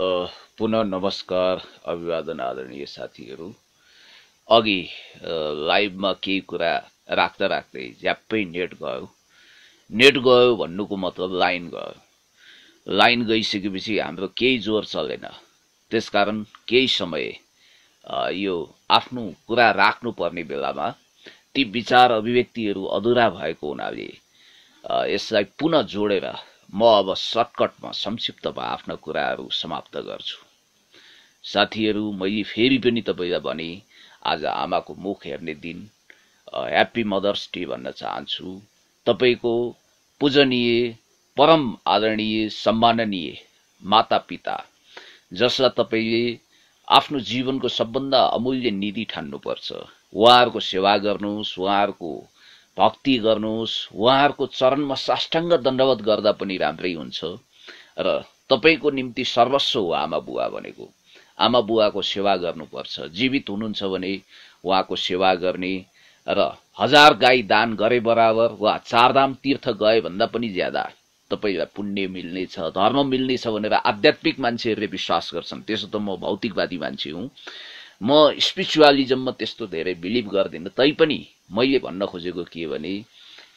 पुनः नमस्कार अभिवादन आदरणीय साथीहरू अघि लाइभमा केही कुरा राख्दा राख्दै ज्याप्पै नेट गयो नेट गयो भन्नुको मतलब लाइन गयो लाइन गइसकेपछि हाम्रो केही जोर चलेन त्यसकारण केही समय यो आफ्नो कुरा राख्नुपर्ने बेलामा ती विचार अभिव्यक्तिहरू अधुरा भएको हुनाले यसलाई पुनः जोडेर म अब सर्टकटमा संक्षिप्तमा आफ्ना कुराहरू समाप्त गर्छु साथीहरू मैले फेरि पनि तपाईँलाई भने आज आमाको मुख हेर्ने दिन ह्याप्पी मदर्स डे भन्न चाहन्छु तपाईँको पूजनीय परम आदरणीय सम्माननीय माता पिता जसलाई तपाईँले आफ्नो जीवनको सबभन्दा अमूल्य निधि ठान्नुपर्छ उहाँहरूको सेवा गर्नुहोस् उहाँहरूको भक्ति गर्नुहोस् उहाँहरूको चरणमा साष्टाङ्ग दण्डवत गर्दा पनि राम्रै हुन्छ र तपाईँको निम्ति सर्वस्व हो आमा बुवा भनेको आमा बुवाको सेवा गर्नुपर्छ जीवित हुनुहुन्छ भने उहाँको सेवा गर्ने र हजार गाई दान गरे बराबर वा चारधाम तीर्थ गए भन्दा पनि ज्यादा तपाईँलाई पुण्य मिल्नेछ धर्म मिल्नेछ भनेर आध्यात्मिक मान्छेहरूले विश्वास गर्छन् त्यसो त म भौतिकवादी मान्छे हुँ म स्पिरिचुअलिजममा त्यस्तो धेरै बिलिभ गर्दिनँ तैपनि मैले भन्न खोजेको के भने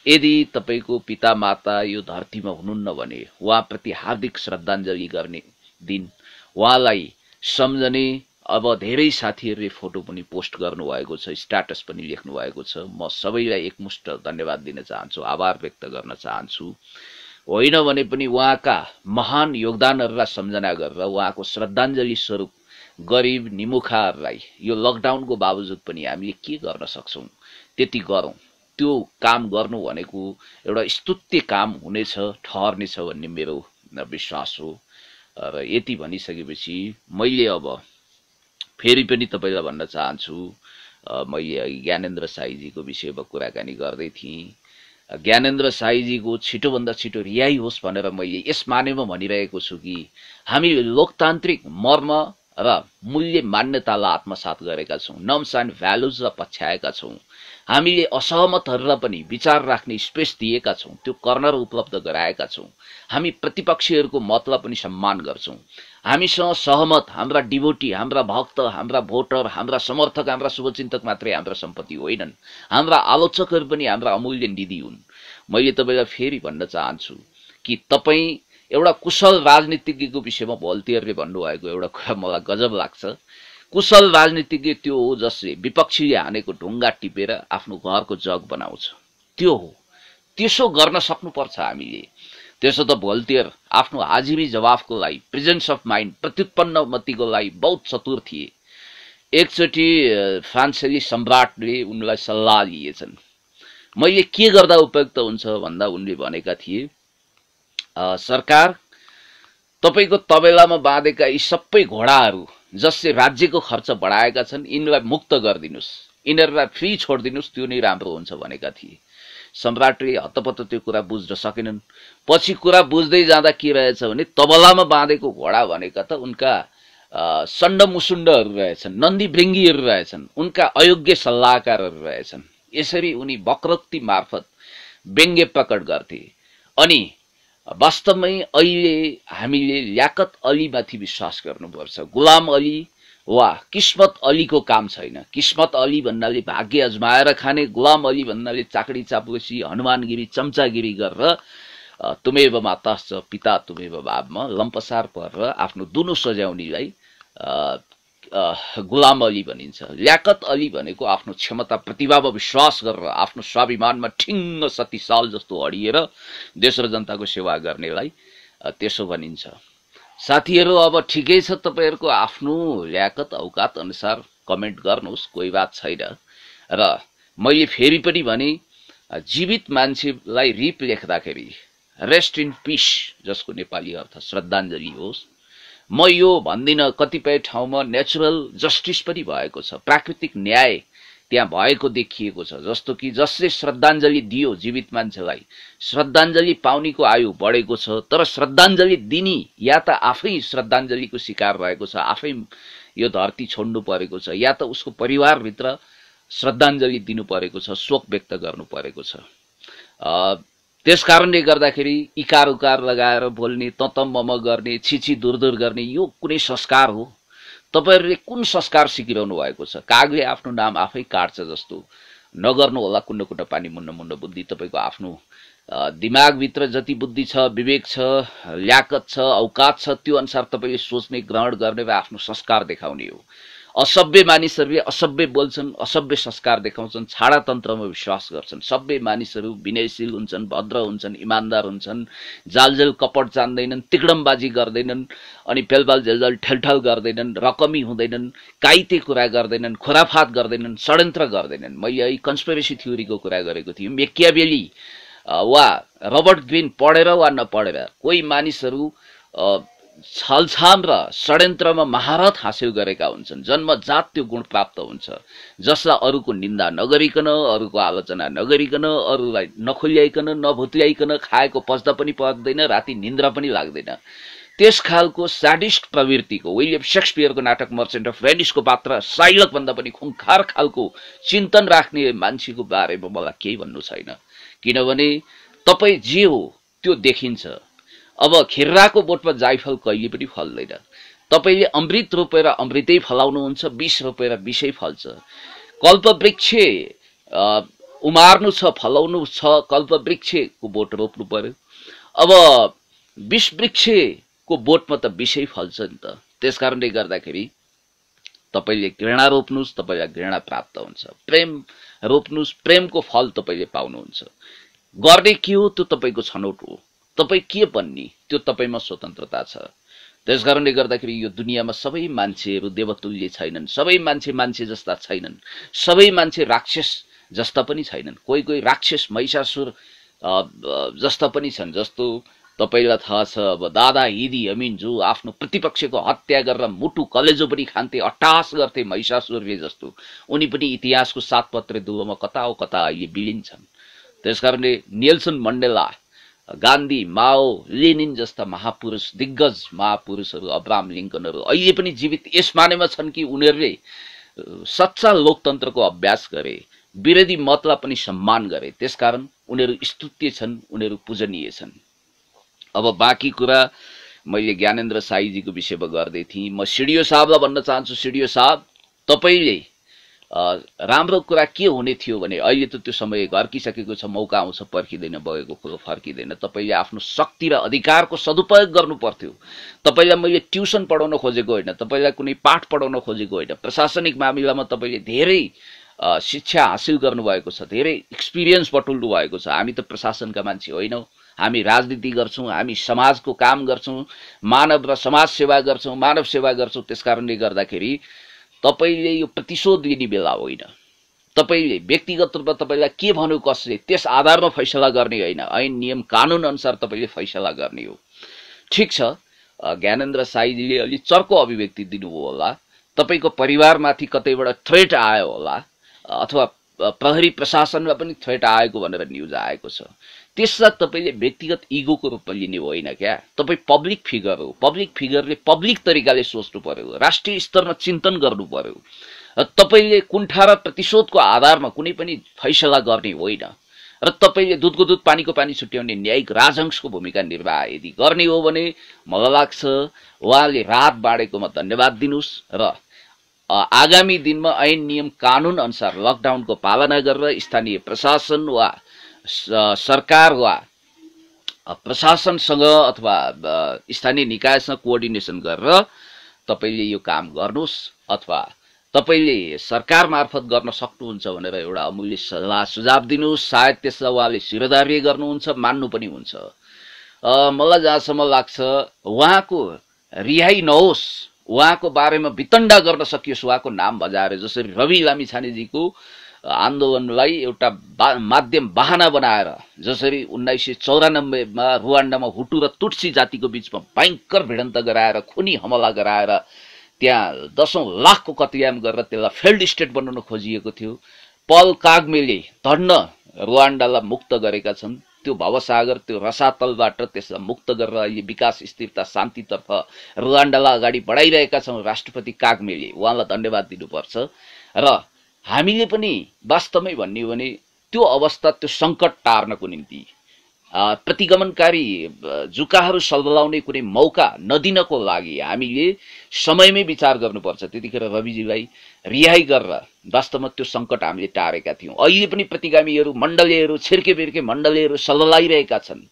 यदि तपाईँको पिता माता यो धरतीमा हुनुहुन्न भने उहाँप्रति हार्दिक श्रद्धाञ्जली गर्ने दिन उहाँलाई सम्झने अब धेरै साथीहरूले फोटो पनि पोस्ट गर्नुभएको छ स्ट्याटस पनि लेख्नुभएको छ म सबैलाई एकमुष्ट धन्यवाद दिन चाहन्छु आभार व्यक्त गर्न चाहन्छु होइन भने पनि उहाँका महान योगदानहरूलाई सम्झना गरेर उहाँको श्रद्धाञ्जली स्वरूप गरिब निमुखाहरूलाई यो लकडाउनको बावजुद पनि हामीले के गर्न सक्छौँ त्यति गरौँ त्यो काम गर्नु भनेको एउटा स्तुत्य काम हुनेछ ठहर्नेछ भन्ने मेरो विश्वास हो र यति भनिसकेपछि मैले अब फेरि पनि तपाईँलाई भन्न चाहन्छु मैले ज्ञानेन्द्र साईजीको विषयमा कुराकानी गर्दै थिएँ ज्ञानेन्द्र साईजीको छिटोभन्दा छिटो रिहाई होस् भनेर मैले यस मानेमा भनिरहेको छु कि हामी लोकतान्त्रिक मर्म र मूल्य मान्यतालाई आत्मसात गरेका छौँ नर्म्स एन्ड भ्यालुजलाई पछ्याएका छौँ हामीले असहमतहरूलाई पनि विचार राख्ने स्पेस दिएका छौँ त्यो कर्नर उपलब्ध गराएका छौँ हामी प्रतिपक्षीहरूको मतलाई पनि सम्मान गर्छौँ हामीसँग सहमत हाम्रा डिभोटी हाम्रा भक्त हाम्रा भोटर हाम्रा समर्थक हाम्रा शुभचिन्तक मात्रै हाम्रा सम्पत्ति होइनन् हाम्रा आलोचकहरू पनि हाम्रा अमूल्य निधि हुन् मैले तपाईँलाई फेरि भन्न चाहन्छु कि तपाईँ एउटा कुशल राजनीतिज्ञको विषयमा भल्तीहरूले भन्नुभएको एउटा कुरा मलाई गजब लाग्छ कुशल राजनीतिज्ञ त्यो हो जसले विपक्षीले हानेको ढुङ्गा टिपेर आफ्नो घरको जग बनाउँछ त्यो हो त्यसो गर्न सक्नुपर्छ हामीले त्यसो त भोल्टियर आफ्नो हाजिरी जवाफको लागि प्रेजेन्स अफ माइन्ड प्रत्युत्पन्न मतिको लागि बहुत चतुर थिए एकचोटि फ्रान्सेली सम्राटले उनलाई सल्लाह लिएछन् मैले के गर्दा उपयुक्त हुन्छ भन्दा उनले भनेका थिए सरकार तपाईँको तबेलामा बाँधेका यी सबै घोडाहरू जसले राज्यको खर्च बढाएका छन् यिनलाई मुक्त गरिदिनुहोस् यिनीहरूलाई फ्री छोडिदिनुहोस् त्यो नै राम्रो हुन्छ भनेका थिए सम्राटले हतपत्त त्यो कुरा बुझ्न सकेनन् पछि कुरा बुझ्दै जाँदा के रहेछ भने तबलामा बाँधेको घोडा भनेका त उनका मुसुण्डहरू रहेछन् नन्दी भृङ्गीहरू रहेछन् उनका अयोग्य सल्लाहकारहरू रहेछन् यसरी उनी वक्रोक्ति मार्फत व्यङ्ग्य प्रकट गर्थे अनि वास्तवमै अहिले हामीले ल्याकत अलीमाथि विश्वास गर्नुपर्छ गुलाम अली वा किस्मत अलीको काम छैन किस्मत अली भन्नाले भाग्य अजमाएर खाने गुलाम अली भन्नाले चाकडी चापुसी हनुमानगिरी चम्चागिरी गरेर तुमेव माता पिता तुमेव बाबमा लम्पसार परेर आफ्नो दुनो सजाउनेलाई गुलाम अली भनिन्छ ल्याकत अली भनेको आफ्नो क्षमता प्रतिभामा विश्वास गरेर आफ्नो स्वाभिमानमा ठिङ्ग सतीसाल जस्तो अडिएर देश र जनताको सेवा गर्नेलाई त्यसो भनिन्छ साथीहरू अब ठिकै छ तपाईँहरूको आफ्नो ल्याकत औकात अनुसार कमेन्ट गर्नुहोस् कोही बात छैन र मैले फेरि पनि भने जीवित मान्छेलाई रिप लेख्दाखेरि रेस्ट इन पिस जसको नेपाली अर्थ श्रद्धाञ्जली होस् म यो भन्दिनँ कतिपय ठाउँमा नेचुरल जस्टिस पनि भएको छ प्राकृतिक न्याय त्यहाँ भएको देखिएको छ जस्तो कि जसले श्रद्धाञ्जली दियो जीवित मान्छेलाई श्रद्धाञ्जली पाउनेको आयु बढेको छ तर श्रद्धाञ्जली दिने या त आफै श्रद्धाञ्जलीको शिकार भएको छ आफै यो धरती छोड्नु परेको छ या त उसको परिवारभित्र श्रद्धाञ्जली दिनु परेको छ शोक व्यक्त गर्नु परेको छ त्यस कारणले गर्दाखेरि इकार उकार लगाएर बोल्ने मम गर्ने छिछि दुरदुर गर्ने यो कुनै संस्कार हो तपाईँहरूले कुन संस्कार सिकिरहनु भएको छ कागले आफ्नो नाम आफै काट्छ जस्तो नगर्नु होला कुन्न कुन्न पानी मुन्न मुन्न बुद्धि तपाईँको आफ्नो दिमागभित्र जति बुद्धि छ विवेक छ ल्याकत छ औकात छ त्यो अनुसार तपाईँले सोच्ने ग्रहण गर्ने वा आफ्नो संस्कार देखाउने हो असभ्य मानिसहरूले असभ्य बोल्छन् असभ्य संस्कार देखाउँछन् छाडातन्त्रमा विश्वास गर्छन् सबै मानिसहरू विनयशील हुन्छन् भद्र हुन्छन् इमान्दार हुन्छन् जालझेल कपट जान्दैनन् तिकडमबाजी गर्दैनन् अनि पेलबाल झेलझल ठेलठाल गर्दैनन् रकमी हुँदैनन् काइते कुरा गर्दैनन् खोराफात गर्दैनन् षड्यन्त्र गर्दैनन् मैले यही कन्सपेरेसी थ्योरीको कुरा गरेको थिएँ मेकियाबेली वा रबर्ट ग्रिन पढेर वा नपढेर कोही मानिसहरू छलछाम र षड्यन्त्रमा महारत हासिल गरेका हुन्छन् जन्मजात त्यो गुण प्राप्त हुन्छ जसलाई अरूको निन्दा नगरिकन अरूको आलोचना नगरिकन अरूलाई नखुल्याइकन नभुत्याइकन खाएको पच्दा पनि पर्दैन राति निन्द्रा पनि लाग्दैन त्यस खालको स्याडिस्ट प्रवृत्तिको विलियम सेक्सपियरको नाटक मर्चेन्ट अफ भेनिसको पात्र साइलकभन्दा पनि खुङखार खालको चिन्तन राख्ने मान्छेको बारेमा मलाई केही भन्नु छैन किनभने तपाईँ जे हो त्यो देखिन्छ अब खिर्राको बोटमा जाइफल कहिले पनि फल्दैन तपाईँले अमृत रोपेर अमृतै फलाउनुहुन्छ विष रोपेर विषै फल्छ कल्पवृक्ष उमार्नु छ फलाउनु छ कल्पवृक्षको बोट रोप्नु पर्यो अब वृक्षको बोटमा त विषै फल्छ नि त त्यस कारणले गर्दाखेरि तपाईँले घृणा रोप्नुहोस् तपाईँलाई घृणा प्राप्त हुन्छ प्रेम रोप्नुहोस् प्रेमको फल तपाईँले पाउनुहुन्छ गर्ने के हो त्यो तपाईँको छनौट हो तपाईँ के बन्ने त्यो तपाईँमा स्वतन्त्रता छ त्यस कारणले गर्दाखेरि यो दुनियाँमा सबै मान्छेहरू देवतुल्य छैनन् सबै मान्छे मान्छे जस्ता छैनन् सबै मान्छे राक्षस जस्ता पनि छैनन् कोही कोही राक्षस महिषासुर जस्ता पनि छन् जस्तो तपाईँलाई थाहा छ अब दादा हिदी अमिन जो आफ्नो प्रतिपक्षको हत्या गरेर मुटु कलेजो पनि खान्थे अट्टास गर्थे महिषासुरले जस्तो उनी पनि इतिहासको साथपत्र दुवोमा कता कता अहिले बिडिन्छन् त्यसकारणले Nelson Mandela Gandhi Mao Lenin जस्ता महापुरुष दिग्गज महापुरुषहरू अब्राम लिङ्कनहरू अहिले पनि जीवित यस मानेमा छन् कि उनीहरूले सच्चा लोकतन्त्रको अभ्यास गरे विरोधी मतलाई पनि सम्मान गरे त्यसकारण उनीहरू स्तुत्य छन् उनीहरू पूजनीय छन् अब बाँकी कुरा मैले ज्ञानेन्द्र साईजीको विषयमा गर्दै थिएँ म सिडियो साहबलाई भन्न चाहन्छु सिडियो साहब तपाईँले राम्रो कुरा के हुने थियो भने अहिले त त्यो समय घर्किसकेको छ मौका आउँछ पर्खिँदैन बगेको कुरो फर्किँदैन तपाईँले आफ्नो शक्ति र अधिकारको सदुपयोग गर्नु पर्थ्यो तपाईँलाई मैले ट्युसन पढाउन खोजेको होइन तपाईँलाई कुनै पाठ पढाउन खोजेको होइन प्रशासनिक मामिलामा तपाईँले धेरै शिक्षा हासिल गर्नुभएको छ धेरै एक्सपिरियन्स बटुल्नु भएको छ हामी त प्रशासनका मान्छे होइनौँ हामी राजनीति गर्छौँ हामी समाजको काम गर्छौँ मानव र समाज सेवा गर्छौँ मानव सेवा गर्छौँ त्यस कारणले गर्दाखेरि तपाईँले यो प्रतिशोध लिने बेला होइन तपाईँले व्यक्तिगत रूपमा तपाईँलाई के भन्नु कसले त्यस आधारमा फैसला गर्ने होइन ऐन नियम कानुन अनुसार तपाईँले फैसला गर्ने हो ठिक छ ज्ञानेन्द्र साईजीले अलि चर्को अभिव्यक्ति दिनुभयो होला तपाईँको परिवारमाथि कतैबाट थ्रेट आयो होला अथवा प्रहरी प्रशासनमा पनि थ्रेट आएको भनेर न्युज आएको छ त्यसलाई तपाईँले व्यक्तिगत इगोको रूपमा लिने होइन क्या तपाईँ पब्लिक फिगर हो पब्लिक फिगरले पब्लिक तरिकाले सोच्नु पर्यो राष्ट्रिय स्तरमा चिन्तन गर्नु पर्यो र तपाईँले कुण्ठा र प्रतिशोधको आधारमा कुनै पनि फैसला गर्ने होइन र तपाईँले दुधको दुध पानीको पानी छुट्याउने न्यायिक राजहंसको भूमिका निर्वाह यदि गर्ने हो भने मलाई लाग्छ उहाँले रात बाँडेकोमा धन्यवाद दिनुहोस् र आगामी दिनमा ऐन नियम कानुन अनुसार लकडाउनको पालना गरेर स्थानीय प्रशासन वा सरकार वा प्रशासनसँग अथवा स्थानीय निकायसँग कोअर्डिनेसन गरेर तपाईँले यो काम गर्नुहोस् अथवा तपाईँले सरकार मार्फत गर्न सक्नुहुन्छ भनेर एउटा अमूल्य सल्लाह सुझाव दिनुहोस् सायद त्यसलाई उहाँले शिरोधार्य गर्नुहुन्छ मान्नु पनि हुन्छ मलाई जहाँसम्म लाग्छ उहाँको रिहाइ नहोस् उहाँको बारेमा वितण्डा गर्न सकियोस् उहाँको नाम बजाएर जसरी रवि लामिछानेजीको आन्दोलनलाई एउटा बा माध्यम बाहना बनाएर जसरी उन्नाइस सय चौरानब्बेमा रुवान्डामा हुटु र तुट्सी जातिको बिचमा भयङ्कर भिडन्त गराएर खुनी हमला गराएर त्यहाँ दसौँ लाखको कतियाम गरेर त्यसलाई फेल्ड स्टेट बनाउन खोजिएको थियो पल काग्मेले धन्न रुवान्डालाई मुक्त गरेका छन् त्यो भवसागर त्यो रसातलबाट त्यसलाई मुक्त गरेर अहिले विकास स्थिरता शान्तितर्फ रुवान्डालाई अगाडि बढाइरहेका छौँ राष्ट्रपति काग्मेले उहाँलाई धन्यवाद दिनुपर्छ र हामीले पनि वास्तवमै भन्ने हो भने त्यो अवस्था त्यो सङ्कट टार्नको निम्ति प्रतिगमनकारी जुकाहरू सल्लाउने कुनै मौका नदिनको लागि हामीले समयमै विचार गर्नुपर्छ त्यतिखेर रविजीलाई रिहाई गरेर वास्तवमा त्यो सङ्कट हामीले टारेका थियौँ अहिले पनि प्रतिगामीहरू मण्डलीहरू छिर्के बिर्के मण्डलीहरू सल्लाइरहेका छन्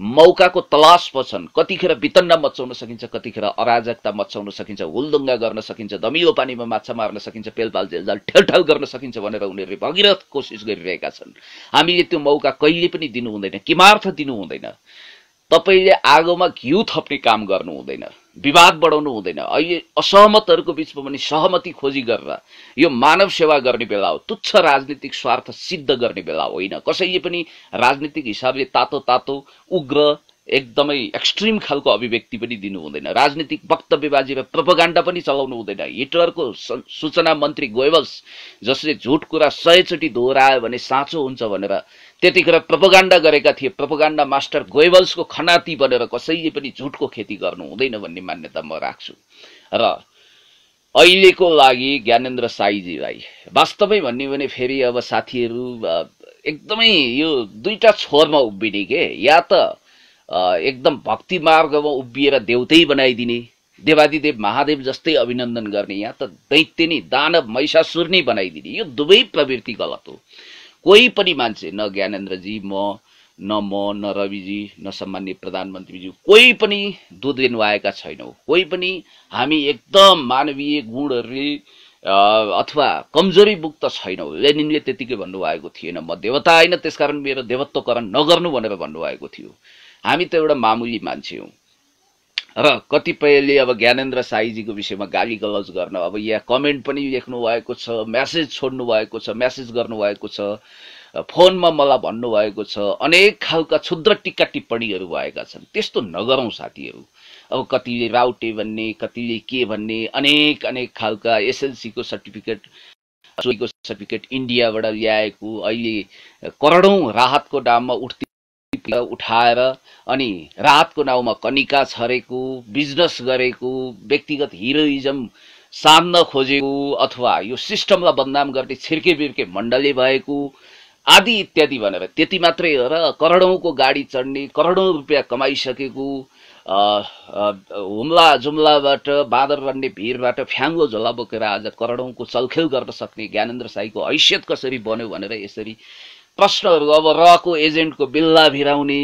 मौकाको तलासमा छन् कतिखेर वितन्न मचाउन सकिन्छ कतिखेर अराजकता मचाउन सकिन्छ हुलदुङ्गा गर्न सकिन्छ दमिलो पानीमा माछा मार्न सकिन्छ पेलपाल झेलझाल ठेलठाल गर्न सकिन्छ भनेर उनीहरूले भगिरथ कोसिस गरिरहेका छन् हामीले त्यो मौका कहिले पनि दिनु हुँदैन किमार्थ दिनु हुँदैन तपाईँले आगोमा घिउ थप्ने काम गर्नु हुँदैन विवाद बढाउनु हुँदैन अहिले असहमतहरूको बिचमा पनि सहमति खोजी गरेर यो मानव सेवा गर्ने बेला हो तुच्छ राजनीतिक स्वार्थ सिद्ध गर्ने बेला होइन कसैले पनि राजनीतिक हिसाबले तातो तातो उग्र एकदमै एक्सट्रिम खालको अभिव्यक्ति पनि दिनु हुँदैन राजनीतिक वक्तव्यबाजीमा प्रपगाण्डा पनि चलाउनु हुँदैन हिटलरको सूचना मन्त्री गोयबल्स जसले झुट कुरा सयचोटि दोहोऱ्यायो भने साँचो हुन्छ भनेर त्यतिखेर प्रपगाण्डा गरेका थिए प्रपगाण्डा मास्टर गोयबल्सको खनाती बनेर कसैले पनि झुटको खेती गर्नु हुँदैन भन्ने मान्यता म राख्छु र अहिलेको लागि ज्ञानेन्द्र साईजीलाई वास्तवै भन्यो भने फेरि अब साथीहरू एकदमै यो दुईवटा छोरमा उभिने के या त एकदम भक्ति मार्गमा उभिएर देउतै बनाइदिने देवादिदेव महादेव जस्तै अभिनन्दन गर्ने यहाँ त दैत्य नै दानव महिषासुर नै बनाइदिने यो दुवै प्रवृत्ति गलत हो कोही पनि मान्छे न ज्ञानेन्द्रजी म न म न रविजी न सामान्य प्रधानमन्त्रीजी कोही पनि दुध आएका छैनौँ कोही पनि हामी एकदम मानवीय गुणहरू अथवा कमजोरी मुक्त छैनौँ लेनिनले त्यतिकै भन्नुभएको थिएन म देवता होइन त्यसकारण मेरो देवत्वकरण नगर्नु भनेर भन्नुभएको थियो हामी त एउटा मामुली मान्छे हौँ र कतिपयले अब ज्ञानेन्द्र साईजीको विषयमा गाली गलज गर्न अब यहाँ कमेन्ट पनि लेख्नु भएको छ म्यासेज भएको छ म्यासेज गर्नुभएको छ फोनमा मलाई भन्नुभएको छ अनेक खालका क्षुद्र टिक्का टिप्पणीहरू भएका छन् त्यस्तो नगरौँ साथीहरू अब कतिले राउटे भन्ने कतिले के भन्ने अनेक अनेक खालका एसएलसीको सर्टिफिकेट सर्टिफिकेट इन्डियाबाट ल्याएको अहिले करोडौँ राहतको नाममा उठ्ती उठाएर अनि रातको नाउँमा कनिका छरेको बिजनेस गरेको व्यक्तिगत हिरोइजम साम्न खोजेको अथवा यो सिस्टमलाई बदनाम गर्ने छिर्के बिर्के मण्डली भएको आदि इत्यादि भनेर त्यति मात्रै हो र करोडौँको गाडी चढ्ने करोडौँ रुपियाँ कमाइसकेको हुम्ला जुम्लाबाट बाँदर बन्ने भिरबाट फ्याङ्गो झोला बोकेर आज करोडौँको चलखेल गर्न सक्ने ज्ञानेन्द्र साईको हैसियत कसरी बन्यो भनेर यसरी प्रश्नहरू अब रको एजेन्टको बिल्ला भिराउने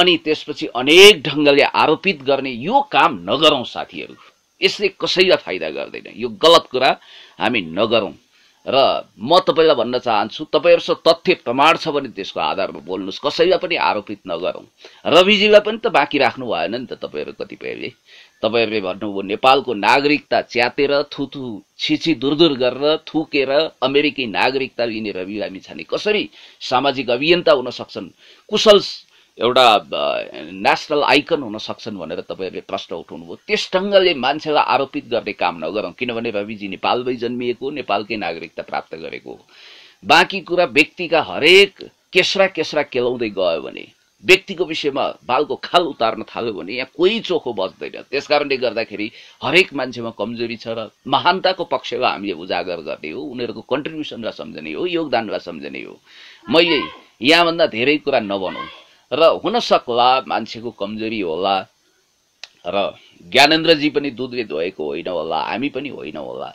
अनि त्यसपछि अनेक ढङ्गले आरोपित गर्ने यो काम नगरौँ साथीहरू यसले कसैलाई फाइदा गर्दैन यो गलत कुरा हामी नगरौँ र म तपाईँलाई भन्न चाहन्छु तपाईँहरूसँग तथ्य प्रमाण छ भने त्यसको आधारमा बोल्नुहोस् कसैलाई पनि आरोपित नगरौँ रविजीलाई पनि त बाँकी राख्नु भएन नि त तपाईँहरू कतिपयले तपाईँहरूले भन्नुभयो नेपालको नागरिकता च्यातेर थुथु छिछि दुरदुर गरेर थुकेर अमेरिकी नागरिकता लिने रवि हामी छाने कसरी सामाजिक अभियन्ता हुन सक्छन् कुशल एउटा नेसनल आइकन हुन सक्छन् भनेर तपाईँहरूले प्रश्न उठाउनुभयो त्यस ढङ्गले मान्छेलाई आरोपित गर्ने काम नगरौँ किनभने रविजी नेपालमै जन्मिएको नेपालकै नागरिकता प्राप्त गरेको हो बाँकी कुरा व्यक्तिका हरेक केस्रा केस्रा केलाउँदै गयो भने व्यक्तिको विषयमा बालको खाल उतार्न थाल्यो भने यहाँ कोही चोखो बच्दैन त्यस कारणले गर्दाखेरि हरेक मान्छेमा कमजोरी छ र महानताको पक्षमा हामीले उजागर गर्ने हो उनीहरूको कन्ट्रिब्युसनलाई सम्झने हो योगदानलाई सम्झने हो मैले यहाँभन्दा धेरै कुरा नभनौँ र हुन सक्ला मान्छेको कमजोरी होला र ज्ञानेन्द्रजी पनि दुधले धोएको होइन होला हामी पनि होइन होला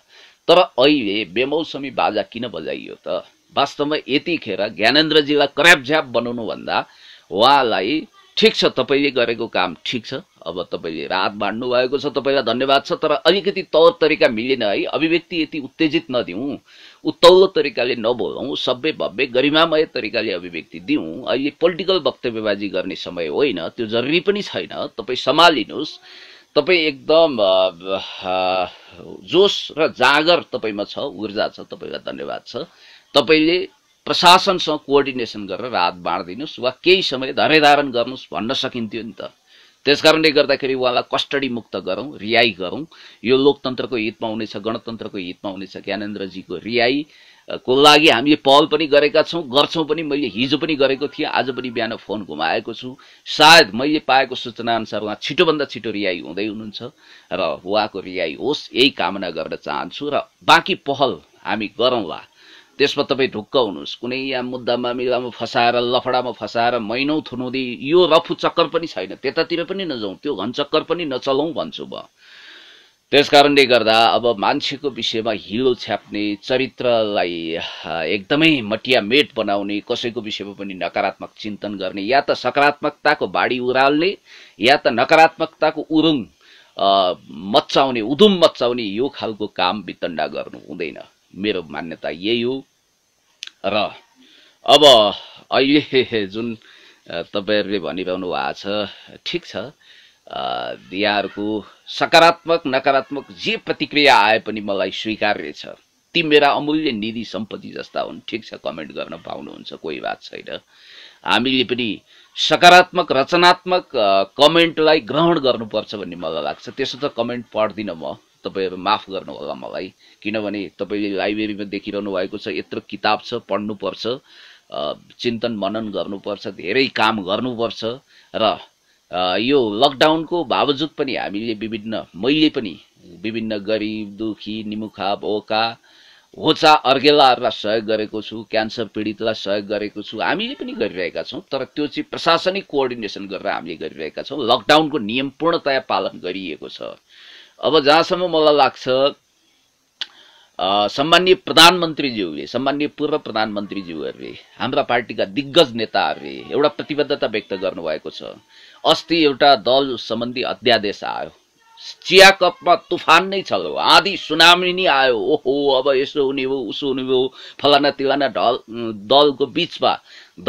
तर अहिले बेमौसमी बाजा किन बजाइयो त वास्तवमा यतिखेर ज्ञानेन्द्रजीलाई बनाउनु बनाउनुभन्दा उहाँलाई ठिक छ तपाईँले गरेको काम ठिक छ अब तपाईँले रात बाँड्नु भएको छ तपाईँलाई धन्यवाद छ तर अलिकति तौर तरिका मिलेन है अभिव्यक्ति यति उत्तेजित नदिउँ उत्तौलो तरिकाले नबोलौँ सभ्य भव्य गरिमामय तरिकाले अभिव्यक्ति दिउँ अहिले पोलिटिकल वक्तव्यबाजी गर्ने समय होइन त्यो जरुरी पनि छैन तपाईँ सम्हालिनुहोस् तपाईँ एकदम जोस र जागर तपाईँमा छ ऊर्जा छ तपाईँलाई धन्यवाद छ तपाईँले प्रशासनसँग कोअर्डिनेसन गरेर हात बाँडिदिनुहोस् वा केही समय धारण गर्नुहोस् भन्न सकिन्थ्यो नि त त्यस कारणले गर्दाखेरि उहाँलाई कस्टडी मुक्त गरौँ रिहाई गरौँ यो लोकतन्त्रको हितमा हुनेछ गणतन्त्रको हितमा हुनेछ ज्ञानेन्द्रजीको रिहाई को लागि हामीले पहल पनि गरेका छौँ गर्छौँ पनि मैले हिजो पनि गरेको थिएँ आज पनि बिहान फोन घुमाएको छु सायद मैले पाएको सूचनाअनुसार उहाँ छिटोभन्दा छिटो रिहाई हुँदै हुनुहुन्छ र उहाँको रिहाई होस् यही कामना गर्न चाहन्छु र बाँकी पहल हामी गरौँला त्यसमा तपाईँ ढुक्क हुनुहोस् कुनै यहाँ मुद्दामा मिलामा फसाएर लफडामा फसाएर महिनौ थुनुदी यो रफु चक्कर पनि छैन त्यतातिर पनि नजाउँ त्यो घन चक्कर पनि नचलाउँ भन्छु म त्यस कारणले गर्दा अब मान्छेको विषयमा हिलो छ्याप्ने चरित्रलाई एकदमै मटियामेट बनाउने कसैको विषयमा पनि नकारात्मक चिन्तन गर्ने या त सकारात्मकताको बाढी उराल्ने या त नकारात्मकताको उरुङ मच्चाउने उदुम मच्चाउने यो खालको काम वितन्डा गर्नु हुँदैन मेरो मान्यता यही हो र अब अहिले जुन तपाईँहरूले भनिरहनु भएको छ ठिक छ यहाँहरूको सकारात्मक नकारात्मक जे प्रतिक्रिया आए पनि मलाई स्वीकार्य छ ती मेरा अमूल्य निधि सम्पत्ति जस्ता हुन् ठिक छ कमेन्ट गर्न पाउनुहुन्छ कोही बात छैन हामीले पनि सकारात्मक रचनात्मक कमेन्टलाई ग्रहण गर्नुपर्छ भन्ने मलाई लाग्छ त्यसो त कमेन्ट पढ्दिनँ म तपाईँ माफ गर्नु होला मलाई किनभने तपाईँले लाइब्रेरीमा देखिरहनु भएको छ यत्रो किताब छ पढ्नुपर्छ चिन्तन मनन गर्नुपर्छ धेरै काम गर्नुपर्छ र यो लकडाउनको बावजुद पनि हामीले विभिन्न मैले पनि विभिन्न गरिब दुखी निमुखा भोका होचा अर्गेलाहरूलाई सहयोग गरेको छु क्यान्सर पीडितलाई सहयोग गरेको छु हामीले पनि गरिरहेका छौँ तर त्यो चाहिँ प्रशासनिक कोअर्डिनेसन गरेर हामीले गरिरहेका छौँ लकडाउनको नियम पूर्णतया पालन गरिएको छ अब जहाँसम्म मलाई लाग्छ सम्मान्य प्रधानमन्त्रीज्यूले सम्मान्य पूर्व प्रधानमन्त्रीज्यूहरूले हाम्रा पार्टीका दिग्गज नेताहरूले एउटा प्रतिबद्धता व्यक्त गर्नुभएको छ अस्ति एउटा दल सम्बन्धी अध्यादेश आयो चिया कपमा तुफान नै छ आधी सुनामी नै आयो ओहो अब यसो हुने भयो उसो हुने भयो फलाना तिलाना ढल दलको बिचमा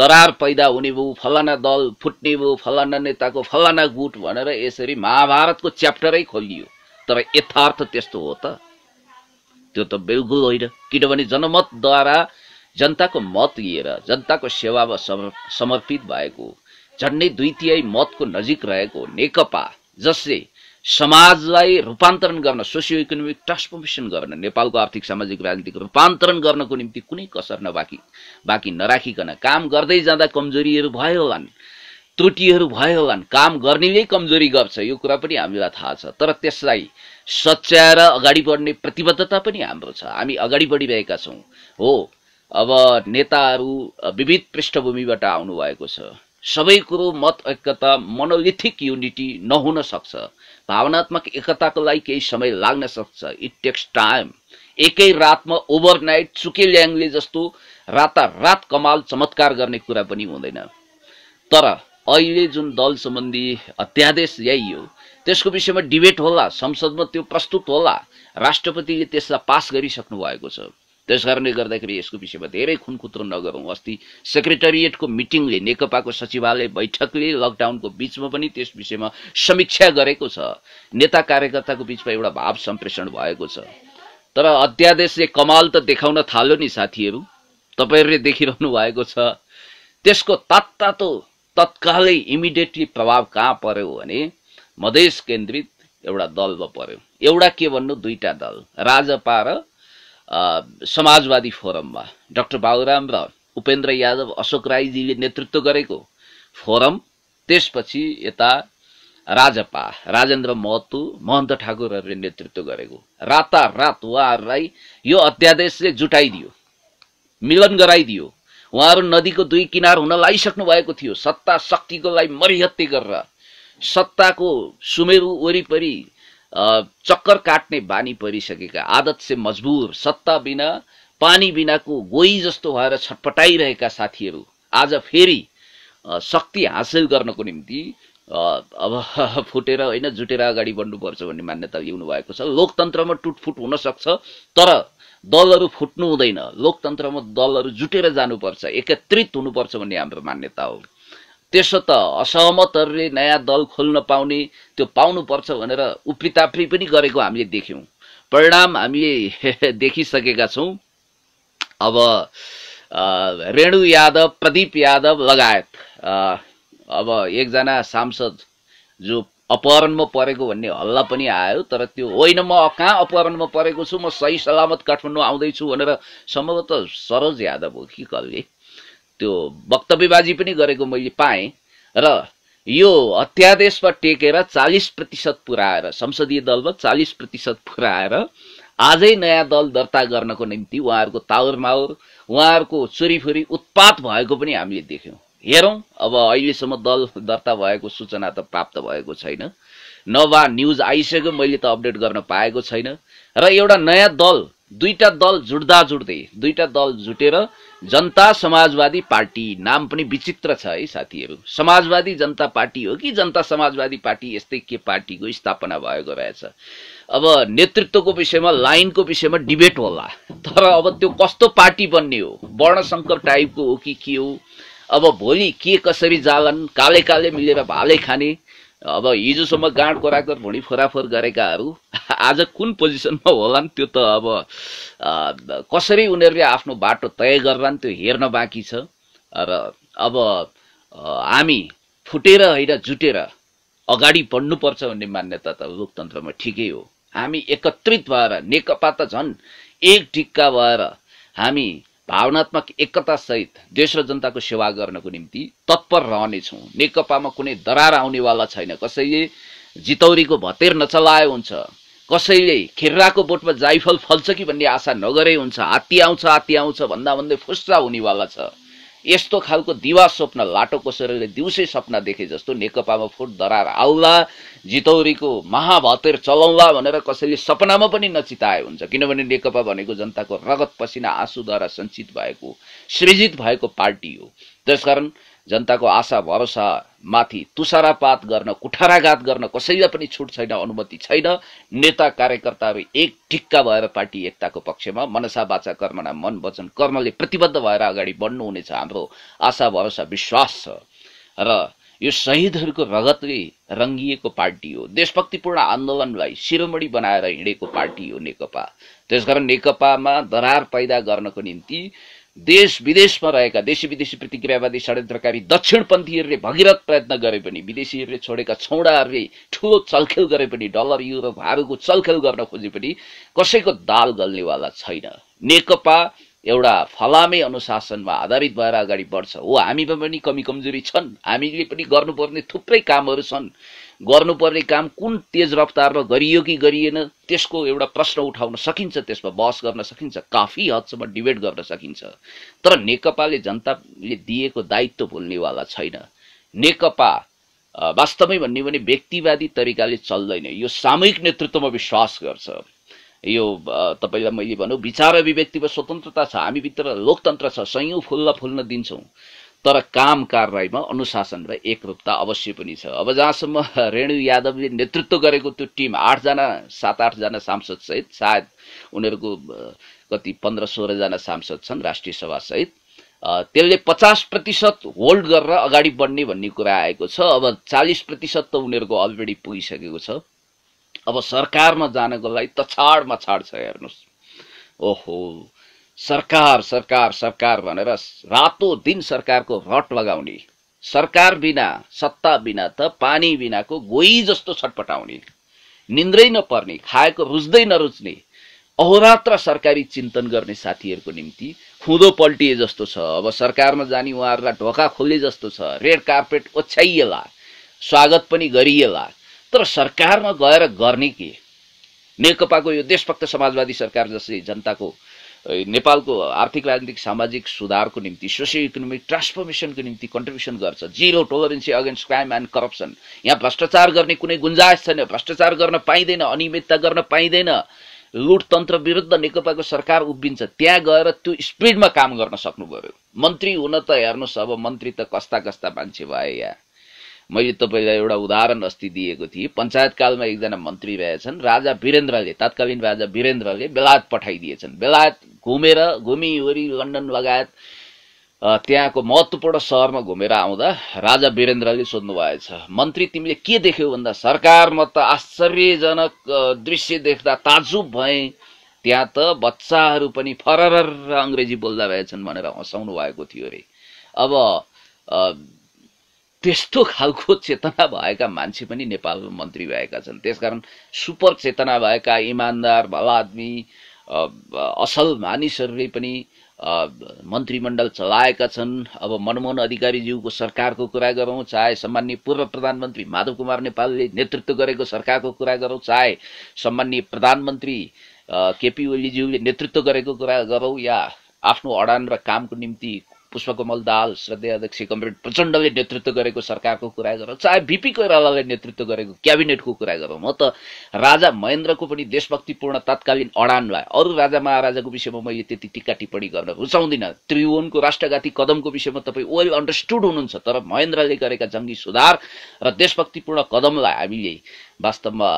दरार पैदा हुने भयो फलाना दल फुट्ने भयो फलाना नेताको फलाना गुट भनेर यसरी महाभारतको च्याप्टरै खोलियो तर यथार्थ त्यस्तो हो त त्यो त बिल्कुल होइन किनभने जनमतद्वारा जनताको मत लिएर जनताको सेवामा समर्पित भएको झन्डै दुई तिहाई मतको नजिक रहेको नेकपा जसले समाजलाई रूपान्तरण गर्न सोसियो इकोनोमिक ट्रान्सफर्मेसन गर्न नेपालको आर्थिक सामाजिक राजनीतिक रूपान्तरण गर्नको निम्ति कुनै कसर नबाकी बाँकी नराखिकन काम गर्दै जाँदा कमजोरीहरू भयो होलान् त्रुटिहरू भयो होलान् काम गर्ने नै कमजोरी गर्छ यो कुरा पनि हामीलाई थाहा छ तर त्यसलाई सच्याएर अगाडि बढ्ने प्रतिबद्धता पनि हाम्रो छ हामी अगाडि बढिरहेका छौँ हो अब नेताहरू विविध पृष्ठभूमिबाट आउनुभएको छ सबै कुरो मत एकता मनोलिथिक युनिटी नहुन सक्छ भावनात्मक एकताको लागि केही समय लाग्न सक्छ इट टेक्स टाइम एकै रातमा ओभरनाइट सुके ल्याङले जस्तो रातारात कमाल चमत्कार गर्ने कुरा पनि हुँदैन तर अहिले जुन दल सम्बन्धी अध्यादेश ल्याइयो त्यसको विषयमा डिबेट होला संसदमा त्यो प्रस्तुत होला राष्ट्रपतिले त्यसलाई पास गरिसक्नु भएको छ त्यस कारणले गर्दाखेरि यसको विषयमा धेरै खुनखुत्रो नगरौँ अस्ति सेक्रेटरिएटको मिटिङले नेकपाको सचिवालय बैठकले लकडाउनको बिचमा पनि त्यस विषयमा समीक्षा गरेको छ नेता कार्यकर्ताको बिचमा एउटा भाव सम्प्रेषण भएको छ तर अध्यादेशले कमाल त देखाउन थाल्यो नि साथीहरू तपाईँहरूले देखिरहनु भएको छ त्यसको तात्तातो तत्कालै इमिडिएटली प्रभाव कहाँ पर्यो भने मधेस केन्द्रित एउटा दलमा पर्यो एउटा के भन्नु दुईटा दल राजपा र समाजवादी फोरममा डाक्टर बाबुराम र उपेन्द्र यादव अशोक राईजीले नेतृत्व गरेको फोरम त्यसपछि यता राजपा राजेन्द्र महतो महन्त ठाकुरहरूले नेतृत्व गरेको रातारात उहाँहरूलाई यो अध्यादेशले जुटाइदियो मिलन गराइदियो उहाँहरू नदीको दुई किनार हुन लगाइसक्नु भएको थियो सत्ता शक्तिको लागि मरिहत्ते गरेर सत्ताको सुमेरु वरिपरि चक्कर काट्ने बानी परिसकेका आदत से मजबुर सत्ता बिना पानी बिनाको गोई जस्तो भएर छटपटाइरहेका साथीहरू आज फेरि शक्ति हासिल गर्नको निम्ति अब फुटेर होइन जुटेर अगाडि बढ्नुपर्छ भन्ने मान्यता ल्याउनु भएको छ लोकतन्त्रमा टुटफुट हुनसक्छ तर दलहरू फुट्नु हुँदैन लोकतन्त्रमा दलहरू जुटेर जानुपर्छ एकत्रित हुनुपर्छ भन्ने हाम्रो मान्यता हो त्यसो त असहमतहरूले नयाँ दल खोल्न पाउने त्यो पाउनुपर्छ भनेर उप्रिताप्री पनि गरेको हामीले देख्यौँ परिणाम हामी देखिसकेका छौँ अब रेणु यादव प्रदीप यादव लगायत अब एकजना सांसद जो अपहरणमा परेको भन्ने हल्ला पनि आयो तर त्यो होइन म कहाँ अपहरणमा परेको छु म सही सलामत काठमाडौँ आउँदैछु भनेर सम्भवतः सरोज यादव हो कि कसले त्यो वक्तव्यबाजी पनि गरेको मैले पाएँ र यो हत्यादेशमा टेकेर चालिस प्रतिशत पुऱ्याएर संसदीय दलमा चालिस प्रतिशत पुऱ्याएर आजै नयाँ दल दर्ता गर्नको निम्ति उहाँहरूको तावर माउर उहाँहरूको चुरीफुरी उत्पात भएको पनि हामीले देख्यौँ हेरौँ अब अहिलेसम्म दल दर्ता भएको सूचना त प्राप्त भएको छैन नभए न्युज आइसक्यो मैले त अपडेट गर्न पाएको छैन र एउटा नयाँ दल दुईटा दल जुट्दा जुट्दै दुईटा दल जुटेर जनता समाजवादी पार्टी नाम पनि विचित्र छ है साथीहरू समाजवादी जनता पार्टी हो कि जनता समाजवादी पार्टी यस्तै के पार्टीको स्थापना भएको रहेछ अब नेतृत्वको विषयमा लाइनको विषयमा डिबेट होला तर अब त्यो कस्तो पार्टी बन्ने हो वर्णशङ्कर टाइपको हो कि के हो अब भोलि के कसरी जालन काले काले मिलेर भाले खाने अब हिजोसम्म गाँड कोराकर भुँडी फोराफोर गरेकाहरू आज कुन पोजिसनमा होलान् त्यो त अब कसरी उनीहरूले आफ्नो बाटो तय गर्लान् त्यो हेर्न बाँकी छ र अब हामी फुटेर होइन जुटेर अगाडि बढ्नुपर्छ भन्ने मान्यता त लोकतन्त्रमा ठिकै हो हामी एकत्रित भएर नेकपा त झन् एक ढिक्का भएर हामी भावनात्मक एकतासहित देश र जनताको सेवा गर्नको निम्ति तत्पर रहनेछौँ नेकपामा कुनै दरार आउनेवाला छैन कसैले जितौरीको भतेर नचलाए हुन्छ कसैले खेर्राको बोटमा जाइफल फल्छ कि भन्ने आशा नगरे हुन्छ हात्ती आउँछ हात्ती आउँछ भन्दा भन्दै फुस्रा हुनेवाला छ यस्तो खालको दिवा स्वप्न लाटो कोसेरले दिउँसै सपना देखे जस्तो नेकपामा फुट दरार आउला जितौरीको महाभतेर चलाउला भनेर कसैले सपनामा पनि नचिताए हुन्छ किनभने नेकपा भनेको जनताको रगत पसिना आँसुद्वारा सञ्चित भएको सृजित भएको पार्टी हो त्यसकारण जनताको आशा भरोसा माथि तुषारापात गर्न कुठाराघात गर्न कसैलाई पनि छुट छैन अनुमति छैन नेता कार्यकर्ताहरू एक ढिक्का भएर पार्टी एकताको पक्षमा मनसा बाचा कर्मणा मन वचन कर्मले प्रतिबद्ध भएर अगाडि बढ्नुहुनेछ हाम्रो आशा भरोसा विश्वास छ र यो शहीदहरूको रगतले रङ्गिएको पार्टी हो देशभक्तिपूर्ण आन्दोलनलाई शिरोमणि बनाएर हिँडेको पार्टी हो नेकपा त्यसकारण नेकपामा दरार पैदा गर्नको निम्ति देश विदेशमा रहेका देशी विदेशी प्रतिक्रियावादी षड्यन्त्रकारी दक्षिणपन्थीहरूले भगीरथ प्रयत्न गरे पनि विदेशीहरूले छोडेका छौडाहरूले ठुलो चलखेल गरे पनि डलर युरो भारूको चलखेल गर्न खोजे पनि कसैको दाल गल्नेवाला छैन नेकपा एउटा फलामे अनुशासनमा आधारित भएर अगाडि बढ्छ हो हामीमा पनि कमी कमजोरी छन् हामीले पनि गर्नुपर्ने थुप्रै कामहरू छन् गर्नुपर्ने काम कुन तेज रफ्तारमा गरियो कि गरिएन त्यसको एउटा प्रश्न उठाउन सकिन्छ त्यसमा बहस गर्न सकिन्छ काफी हदसम्म डिबेट गर्न सकिन्छ तर नेकपाले जनताले दिएको दायित्व भुल्नेवाला छैन नेकपा वास्तवमै भन्यो भने व्यक्तिवादी तरिकाले चल्दैन यो सामूहिक नेतृत्वमा विश्वास गर्छ यो तपाईँलाई मैले भनौँ विचार अभिव्यक्तिमा स्वतन्त्रता छ हामीभित्र लोकतन्त्र छ सयौँ फुल्न फुल्न दिन्छौँ तर काम कारवाहीमा अनुशासन र एकरूपता अवश्य पनि छ अब जहाँसम्म रेणु यादवले नेतृत्व गरेको त्यो टिम आठजना सात आठजना सांसदसहित सायद उनीहरूको कति पन्ध्र सोह्रजना सांसद छन् राष्ट्रिय सभासहित त्यसले पचास प्रतिशत होल्ड गरेर अगाडि बढ्ने भन्ने कुरा आएको छ अब चालिस प्रतिशत त उनीहरूको अलरेडी पुगिसकेको छ अब सरकारमा जानको लागि त मछाड छ हेर्नुहोस् ओहो सरकार सरकार सरकार भनेर रातो दिन सरकारको रट लगाउने सरकार बिना सत्ता बिना त पानी बिनाको गोई जस्तो छटपटाउने निन्द्रै नपर्ने खाएको रुच्दै नरुच्ने अहोरात्र सरकारी चिन्तन गर्ने साथीहरूको निम्ति खुँदो पल्टिए जस्तो छ अब सरकारमा जाने उहाँहरूलाई ढोका खोले जस्तो छ रेड कार्पेट ओछ्याइएला स्वागत पनि गरिएला तर सरकारमा गएर गर्ने के नेकपाको यो देशभक्त समाजवादी सरकार जसले जनताको नेपालको आर्थिक राजनीतिक सामाजिक सुधारको निम्ति सोसियो इकोनोमिक ट्रान्सफर्मेसनको निम्ति कन्ट्रिब्युसन गर्छ zero tolerance against crime and corruption यहाँ भ्रष्टाचार गर्ने कुनै गुन्जायस छैन भ्रष्टाचार गर्न पाइँदैन अनियमितता गर्न पाइँदैन लुटतन्त्र विरुद्ध नेकपाको सरकार उभिन्छ त्यहाँ गएर त्यो स्पिडमा काम गर्न सक्नु पऱ्यो मन्त्री हुन त हेर्नुहोस् अब मन्त्री त कस्ता कस्ता मान्छे भए यहाँ मैले तपाईँलाई एउटा उदाहरण अस्ति दिएको थिएँ पञ्चायतकालमा एकजना मन्त्री रहेछन् राजा वीरेन्द्रले तात्कालीन राजा वीरेन्द्रले बेलायत पठाइदिएछन् बेलायत घुमेर घुमिवरी लन्डन लगायत त्यहाँको महत्त्वपूर्ण सहरमा घुमेर आउँदा राजा वीरेन्द्रले सोध्नुभएछ मन्त्री तिमीले के देख्यौ भन्दा सरकारमा त आश्चर्यजनक दृश्य देख्दा ताजुब भएँ त्यहाँ त बच्चाहरू पनि फरर अङ्ग्रेजी बोल्दा रहेछन् भनेर हँसाउनु भएको थियो अरे अब त्यस्तो खालको चेतना भएका मान्छे पनि नेपालमा मन्त्री भएका छन् त्यसकारण सुपर चेतना भएका इमान्दार भल आदमी असल मानिसहरूले पनि मन्त्रीमण्डल चलाएका छन् अब मनमोहन अधिकारीज्यूको सरकारको कुरा गरौँ चाहे सामान्य पूर्व प्रधानमन्त्री माधव कुमार नेपालले नेतृत्व गरेको सरकारको कुरा गरौँ चाहे सामान्य प्रधानमन्त्री केपी ओलीज्यूले नेतृत्व गरेको कुरा गरौँ या आफ्नो अडान र कामको निम्ति पुष्पकमल दाल श्रद्धेय अध्यक्ष कमरेड प्रचण्डले नेतृत्व गरेको सरकारको कुरा गरौँ चाहे बिपी कोइरालाले नेतृत्व गरेको क्याबिनेटको कुरा गरौँ म त राजा महेन्द्रको पनि देशभक्तिपूर्ण तत्कालीन अडानलाई अरू राजा महाराजाको विषयमा मैले त्यति टिक्का टिप्पणी गर्न रुचाउँदिनँ त्रिभुवनको राष्ट्रघाती कदमको विषयमा तपाईँ वेल अन्डरस्टुड हुनुहुन्छ तर महेन्द्रले गरेका जङ्गी सुधार र देशभक्तिपूर्ण कदमलाई हामीले वास्तवमा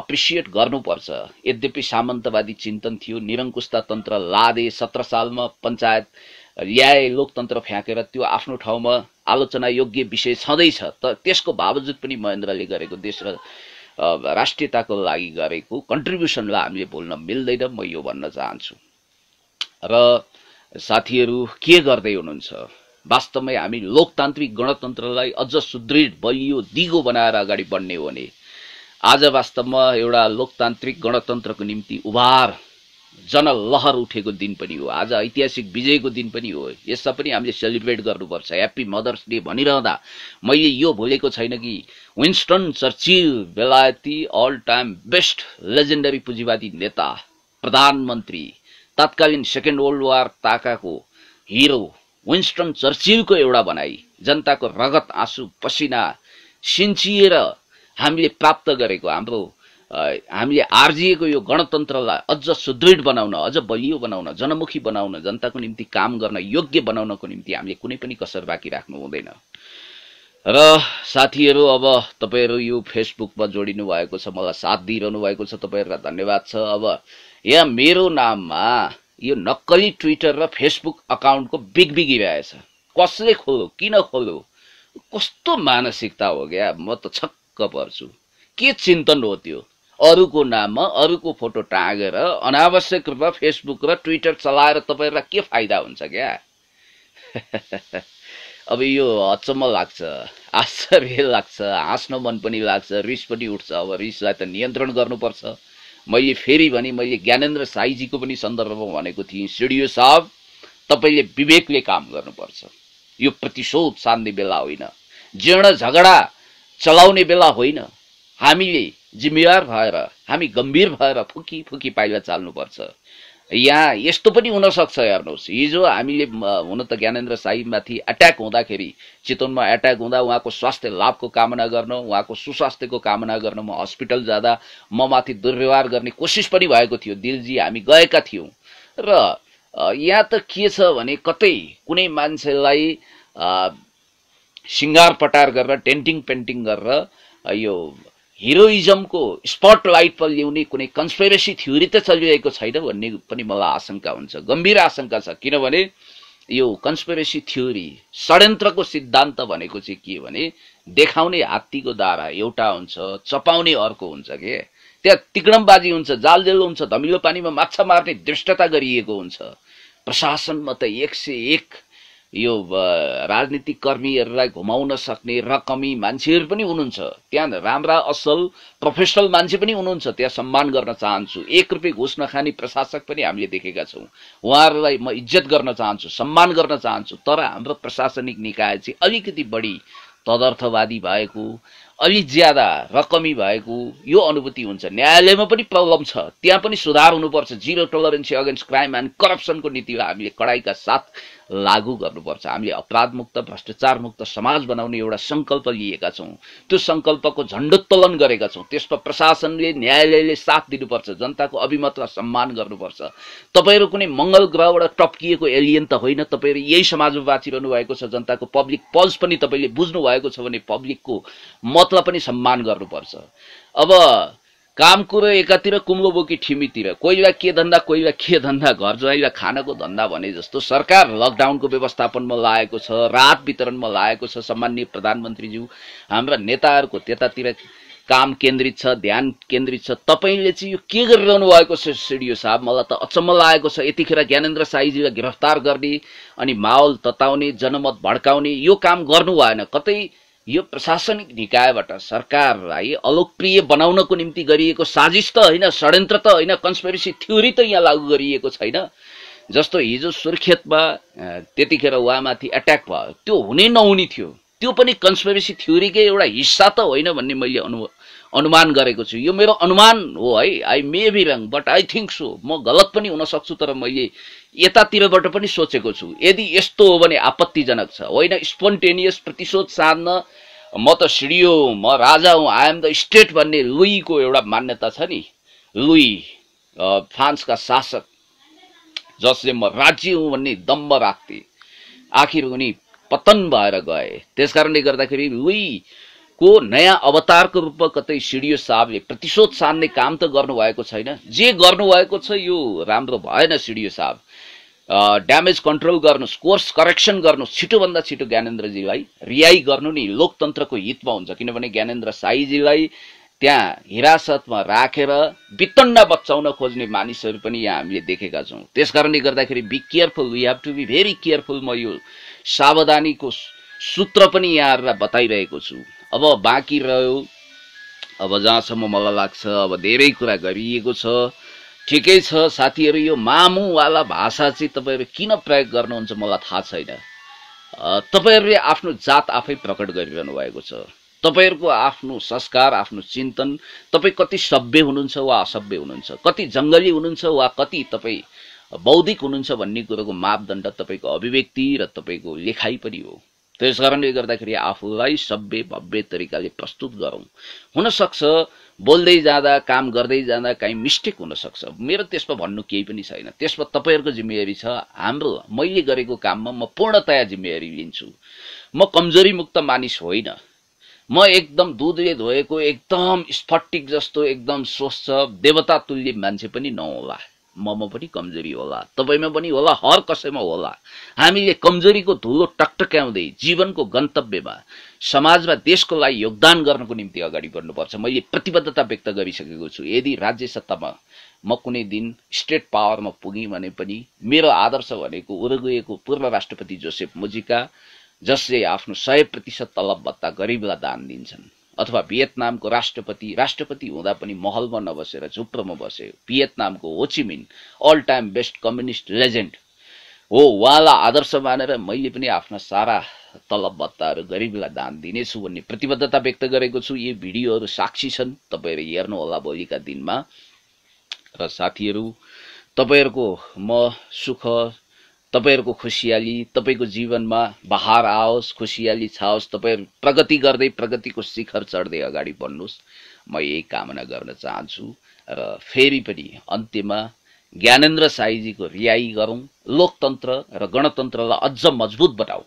अप्रिसिएट गर्नुपर्छ यद्यपि सामन्तवादी चिन्तन थियो निरङ्कुशता तन्त्र लादे सत्र सालमा पञ्चायत ल्याए लोकतन्त्र फ्याँकेर त्यो आफ्नो ठाउँमा आलोचना योग्य विषय छँदैछ त त्यसको बावजुद पनि महेन्द्रले गरेको देश र राष्ट्रियताको लागि गरेको कन्ट्रिब्युसनलाई हामीले भुल्न मिल्दैन म यो भन्न चाहन्छु र साथीहरू के गर्दै हुनुहुन्छ वास्तवमै हामी लोकतान्त्रिक गणतन्त्रलाई अझ सुदृढ बलियो दिगो बनाएर अगाडि बढ्ने हो भने आज वास्तवमा एउटा लोकतान्त्रिक गणतन्त्रको निम्ति उभार जनलहर उठेको दिन पनि हो आज ऐतिहासिक विजयको दिन पनि हो यसलाई पनि हामीले सेलिब्रेट गर्नुपर्छ ह्याप्पी मदर्स डे भनिरहँदा मैले यो भुलेको छैन कि विन्स्टन चर्चिल बेलायती अल टाइम बेस्ट लेजेन्डरी पुँजीवादी नेता प्रधानमन्त्री तत्कालीन सेकेन्ड वर्ल्ड वार ताकाको हिरो विन्स्टन चर्चिलको एउटा बनाई जनताको रगत आँसु पसिना सिन्चिएर हामीले प्राप्त गरेको हाम्रो हामीले आर्जिएको यो गणतन्त्रलाई अझ सुदृढ बनाउन अझ बलियो बनाउन जनमुखी बनाउन जनताको निम्ति काम गर्न योग्य बनाउनको निम्ति हामीले कुनै पनि कसर बाँकी राख्नु हुँदैन र साथीहरू अब तपाईँहरू यो फेसबुकमा जोडिनु भएको छ मलाई साथ दिइरहनु भएको छ तपाईँहरूलाई धन्यवाद छ अब यहाँ मेरो नाममा यो नक्कली ट्विटर र फेसबुक अकाउन्टको बिगबिगिरहेछ कसले खोल्यो किन खोल्यो कस्तो मानसिकता हो क्या म त छक्क पर्छु के चिन्तन हो त्यो अरूको नाममा अरूको फोटो टाँगेर अनावश्यक रूपमा फेसबुक र ट्विटर चलाएर तपाईँलाई के फाइदा हुन्छ क्या अब यो अचम्म लाग्छ आश्चर्य लाग्छ हाँस्न मन पनि लाग्छ रिस पनि उठ्छ अब रिसलाई त नियन्त्रण गर्नुपर्छ मैले फेरि भने मैले ज्ञानेन्द्र साईजीको पनि सन्दर्भमा भनेको थिएँ सिडियो साहब तपाईँले विवेकले काम गर्नुपर्छ यो प्रतिशोध सान्ने बेला होइन जीर्ण झगडा चलाउने बेला होइन हामीले जिम्मेवार भएर हामी गम्भीर भएर फुकी फुकी पाइला चाल्नुपर्छ यहाँ यस्तो पनि हुनसक्छ हेर्नुहोस् हिजो हामीले हुन त ज्ञानेन्द्र साईमाथि एट्याक हुँदाखेरि चितवनमा एट्याक हुँदा उहाँको स्वास्थ्य लाभको कामना गर्न उहाँको सुस्वास्थ्यको कामना गर्न म हस्पिटल जाँदा म माथि दुर्व्यवहार गर्ने कोसिस पनि भएको थियो दिलजी हामी गएका थियौँ र यहाँ त के छ भने कतै कुनै मान्छेलाई सिङ्गार पटार गरेर टेन्टिङ पेन्टिङ गरेर यो हिरोइजमको स्पटलाइटमा ल्याउने कुनै कन्सपेरेसी थ्योरी त चलिरहेको छैन भन्ने पनि मलाई आशंका हुन्छ गम्भीर आशंका छ किनभने यो कन्सपेरेसी थ्योरी षड्यन्त्रको सिद्धान्त भनेको चाहिँ के भने देखाउने हात्तीको दारा एउटा हुन्छ चपाउने अर्को हुन्छ के त्यहाँ तिक्रमबाजी हुन्छ जालजेल हुन्छ धमिलो पानीमा माछा मार्ने दृष्टता गरिएको हुन्छ प्रशासनमा त एक से एक यो राजनीतिक कर्मीहरूलाई घुमाउन सक्ने रकमी मान्छेहरू पनि हुनुहुन्छ त्यहाँ राम्रा असल प्रोफेसनल मान्छे पनि हुनुहुन्छ त्यहाँ सम्मान गर्न चाहन्छु एक रुपियाँ घुस नखाने प्रशासक पनि हामीले देखेका छौँ उहाँहरूलाई म इज्जत गर्न चाहन्छु सम्मान गर्न चाहन्छु तर हाम्रो प्रशासनिक निकाय चाहिँ अलिकति बढी तदर्थवादी भएको अलि ज्यादा रकमी भएको यो अनुभूति हुन्छ न्यायालयमा पनि प्रब्लम छ त्यहाँ पनि सुधार हुनुपर्छ zero tolerance against crime and करप्सनको नीति हामीले कडाइका साथ लागू गर्नुपर्छ हामीले अपराधमुक्त भ्रष्टाचारमुक्त समाज बनाउने एउटा सङ्कल्प लिएका छौँ त्यो सङ्कल्पको झन्डोत्तोलन गरेका छौँ त्यसमा प्रशासनले न्यायालयले साथ दिनुपर्छ जनताको अभिमतलाई सम्मान गर्नुपर्छ तपाईँहरू कुनै मङ्गल ग्रहबाट टप्किएको एलियन त होइन तपाईँहरू यही समाजमा बाँचिरहनु भएको छ जनताको पब्लिक पल्स पनि तपाईँले बुझ्नु भएको छ भने पब्लिकको मतलाई पनि सम्मान गर्नुपर्छ अब काम कुरो एकातिर कुम्लो बोकी ठिमीतिर कोही बेला के धन्दा कोही बेला के धन्दा घर ज्वाइँलाई खानाको धन्दा भने जस्तो सरकार लकडाउनको व्यवस्थापनमा लागेको छ रात वितरणमा लागेको छ सम्मान्य प्रधानमन्त्रीज्यू हाम्रा नेताहरूको त्यतातिर काम केन्द्रित छ ध्यान केन्द्रित छ तपाईँले चाहिँ यो के गरिरहनु भएको छ सिडिओ साहब मलाई त अचम्म लागेको छ यतिखेर ज्ञानेन्द्र साईजीलाई गिरफ्तार गर्ने अनि माहौल तताउने जनमत भड्काउने यो काम गर्नु भएन कतै यो प्रशासनिक निकायबाट सरकारलाई अलोकप्रिय बनाउनको निम्ति गरिएको साजिस त होइन षड्यन्त्र त होइन कन्सपेरेसी थ्योरी त यहाँ लागू गरिएको छैन जस्तो हिजो सुर्खेतमा त्यतिखेर उहाँमाथि एट्याक भयो त्यो हुने नहुने थियो त्यो पनि कन्सपेरेसी थ्योरीकै एउटा हिस्सा त होइन भन्ने मैले अनुभव अनुमान गरेको छु यो मेरो अनुमान हो है I may be wrong but I think so म गलत पनि हुन सक्छु तर मैले यतातिरबाट पनि सोचेको छु यदि यस्तो हो भने आपत्तिजनक छ होइन स्पोन्टेनियस प्रतिशोध साध्न म त सिडियो म राजा हुँ आई एम द स्टेट भन्ने लुईको एउटा मान्यता छ नि लुई फ्रान्सका शासक जसले म राज्य हुँ भन्ने दम्ब राख्थे आखिर उनी पतन भएर गए त्यस कारणले गर्दाखेरि लुई को नयाँ अवतारको रूपमा कतै सिडियो साहबले प्रतिशोध सार्ने काम त गर्नुभएको छैन जे गर्नुभएको छ यो राम्रो भएन सिडियो साहब ड्यामेज कन्ट्रोल गर्नुहोस् कोर्स करेक्सन गर्नुहोस् छिटोभन्दा छिटो ज्ञानेन्द्रजीलाई रिहाई गर्नु नि लोकतन्त्रको हितमा हुन्छ किनभने ज्ञानेन्द्र साईजीलाई त्यहाँ हिरासतमा राखेर वितण्ड बचाउन खोज्ने मानिसहरू पनि यहाँ हामीले देखेका छौँ त्यस कारणले गर्दाखेरि be careful we have to be very careful म यो सावधानीको सूत्र पनि यहाँहरूलाई बताइरहेको छु अब बाँकी रह्यो अब जहाँसम्म मलाई लाग्छ अब धेरै कुरा गरिएको छ ठिकै छ साथीहरू यो मामुवाला भाषा चाहिँ तपाईँहरू किन प्रयोग गर्नुहुन्छ मलाई थाहा छैन तपाईँहरूले आफ्नो जात आफै प्रकट गरिरहनु भएको छ तपाईँहरूको आफ्नो संस्कार आफ्नो चिन्तन तपाईँ कति सभ्य हुनुहुन्छ वा असभ्य हुनुहुन्छ कति जङ्गली हुनुहुन्छ वा कति तपाईँ बौद्धिक हुनुहुन्छ भन्ने कुरोको मापदण्ड तपाईँको अभिव्यक्ति र तपाईँको लेखाइ पनि हो त्यस कारणले गर्दाखेरि आफूलाई सभ्य भव्य तरिकाले प्रस्तुत गरौँ हुनसक्छ बोल्दै जाँदा काम गर्दै जाँदा काहीँ मिस्टेक हुनसक्छ मेरो त्यसमा भन्नु केही पनि छैन त्यसमा तपाईँहरूको जिम्मेवारी छ हाम्रो मैले गरेको काममा म पूर्णतया जिम्मेवारी लिन्छु म कमजोरी मुक्त मानिस होइन म एकदम दुधले धोएको एकदम स्फटिक जस्तो एकदम स्वच्छ देवता तुल्य मान्छे पनि नहोला ममा पनि कमजोरी होला तपाईँमा पनि होला हर कसैमा होला हामीले कमजोरीको धुलो टकटक्याउँदै जीवनको गन्तव्यमा समाजमा देशको लागि योगदान गर्नको निम्ति अगाडि बढ्नुपर्छ मैले प्रतिबद्धता व्यक्त गरिसकेको छु यदि राज्य सत्तामा म कुनै दिन स्टेट पावरमा पुगेँ भने पनि मेरो आदर्श भनेको उरुगुएको पूर्व राष्ट्रपति जोसेफ मुजिका जसले आफ्नो सय प्रतिशत तलब भत्ता गरिबलाई दान दिन्छन् अथवा भियतनामको राष्ट्रपति राष्ट्रपति हुँदा पनि महलमा नबसेर झुप्रोमा बसे भियतनामको Ho Chi Minh all time best communist legend हो उहाँलाई आदर्श मानेर मैले पनि आफ्ना सारा तलब भत्ताहरू गरिबीलाई दान दिनेछु भन्ने प्रतिबद्धता व्यक्त गरेको छु यी भिडियोहरू साक्षी छन् तपाईँहरू हेर्नुहोला भोलिका दिनमा र साथीहरू तपाईँहरूको म सुख तपाईँहरूको खुसियाली तपाईँको जीवनमा बहार आओस् खुसियाली छाओस् तपाईँहरू प्रगति गर्दै प्रगतिको शिखर चढ्दै अगाडि बढ्नुहोस् म यही कामना गर्न चाहन्छु र फेरि पनि अन्त्यमा ज्ञानेन्द्र साईजीको रिहाई गरौँ लोकतन्त्र र गणतन्त्रलाई अझ मजबुत बनाऊ